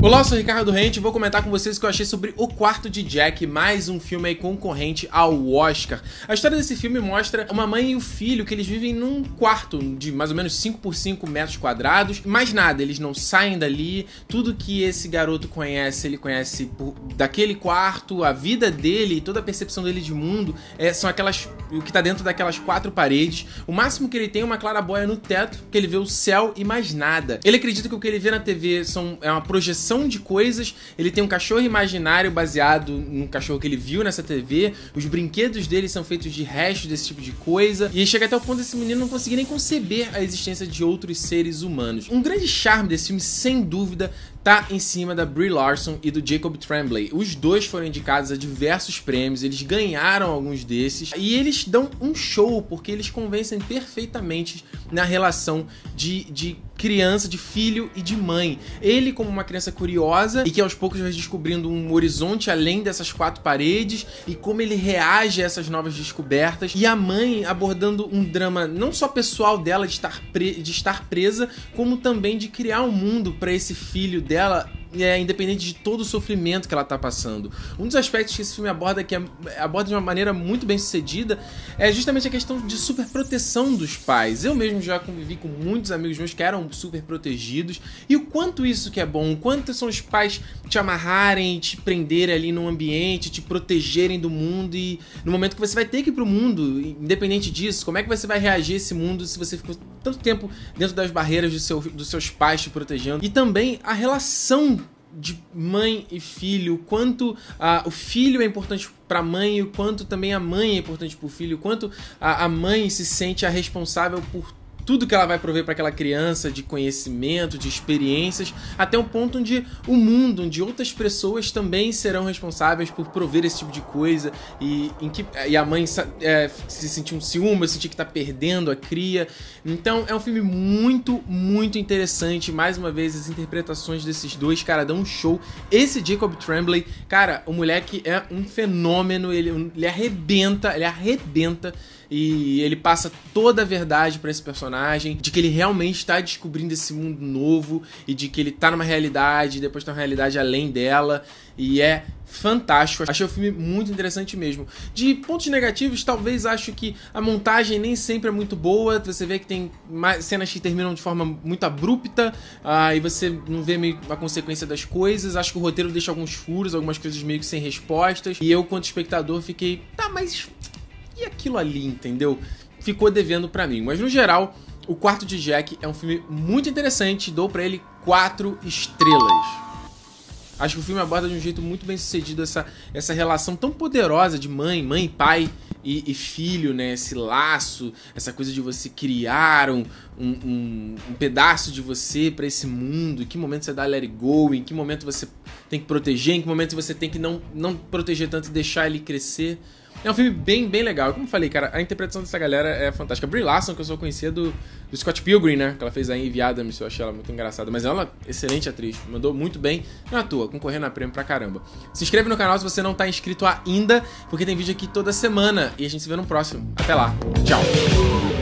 Olá, eu sou o Ricardo Rente e vou comentar com vocês o que eu achei sobre O Quarto de Jack, mais um filme concorrente ao Oscar. A história desse filme mostra uma mãe e o filho que eles vivem num quarto de mais ou menos 5 por 5 metros quadrados, mais nada, eles não saem dali, tudo que esse garoto conhece, ele conhece por, daquele quarto, a vida dele, toda a percepção dele de mundo, é, são aquelas o que está dentro daquelas quatro paredes. O máximo que ele tem é uma clarabóia no teto, que ele vê o céu e mais nada. Ele acredita que o que ele vê na TV são, é uma projeção combinação de coisas. Ele tem um cachorro imaginário baseado num cachorro que ele viu nessa TV. Os brinquedos dele são feitos de restos desse tipo de coisa. E chega até o ponto desse menino não conseguir nem conceber a existência de outros seres humanos. Um grande charme desse filme, sem dúvida, tá em cima da Brie Larson e do Jacob Tremblay. Os dois foram indicados a diversos prêmios, eles ganharam alguns desses e eles dão um show porque eles convencem perfeitamente na relação de, de criança, de filho e de mãe. Ele, como uma criança curiosa e que aos poucos vai descobrindo um horizonte além dessas quatro paredes e como ele reage a essas novas descobertas. E a mãe abordando um drama não só pessoal dela de estar, de estar presa, como também de criar um mundo para esse filho dela é, independente de todo o sofrimento que ela está passando. Um dos aspectos que esse filme aborda, que é, aborda de uma maneira muito bem sucedida, é justamente a questão de superproteção dos pais. Eu mesmo já convivi com muitos amigos meus que eram super protegidos, e o quanto isso que é bom, o quanto são os pais te amarrarem, te prenderem ali num ambiente, te protegerem do mundo, e no momento que você vai ter que ir pro mundo, independente disso, como é que você vai reagir a esse mundo se você ficou tanto tempo dentro das barreiras do seu, dos seus pais te protegendo? E também a relação de mãe e filho, o quanto ah, o filho é importante para a mãe e o quanto também a mãe é importante para o filho, o quanto a, a mãe se sente a responsável por tudo que ela vai prover para aquela criança de conhecimento, de experiências, até um ponto onde o mundo, onde outras pessoas também serão responsáveis por prover esse tipo de coisa e, em que, e a mãe é, se sentir um ciúme, sentir que está perdendo a cria. Então é um filme muito, muito interessante. Mais uma vez, as interpretações desses dois, cara, dão um show. Esse Jacob Tremblay, cara, o moleque é um fenômeno, ele, ele arrebenta, ele arrebenta e ele passa toda a verdade para esse personagem, de que ele realmente está descobrindo esse mundo novo e de que ele tá numa realidade, depois tá uma realidade além dela, e é fantástico. Achei o filme muito interessante mesmo. De pontos negativos, talvez acho que a montagem nem sempre é muito boa. Você vê que tem cenas que terminam de forma muito abrupta uh, e você não vê meio a consequência das coisas. Acho que o roteiro deixa alguns furos, algumas coisas meio que sem respostas. E eu, quanto espectador, fiquei, tá, mas e aquilo ali, entendeu? Ficou devendo para mim. Mas no geral, O Quarto de Jack é um filme muito interessante, dou para ele quatro estrelas. Acho que o filme aborda de um jeito muito bem sucedido essa, essa relação tão poderosa de mãe, mãe, pai e, e filho, né? Esse laço, essa coisa de você criar um, um, um pedaço de você para esse mundo. Em que momento você dá let it go, em que momento você tem que proteger, em que momento você tem que não, não proteger tanto e deixar ele crescer. É um filme bem, bem legal. Como eu falei, cara, a interpretação dessa galera é fantástica. Brie Larson, que eu só conhecia do, do Scott Pilgrim, né? Que ela fez aí enviada, Adams, eu achei ela muito engraçada. Mas ela é excelente atriz, mandou muito bem. Não é à toa, concorrendo a prêmio pra caramba. Se inscreve no canal se você não tá inscrito ainda, porque tem vídeo aqui toda semana. E a gente se vê no próximo. Até lá. Tchau.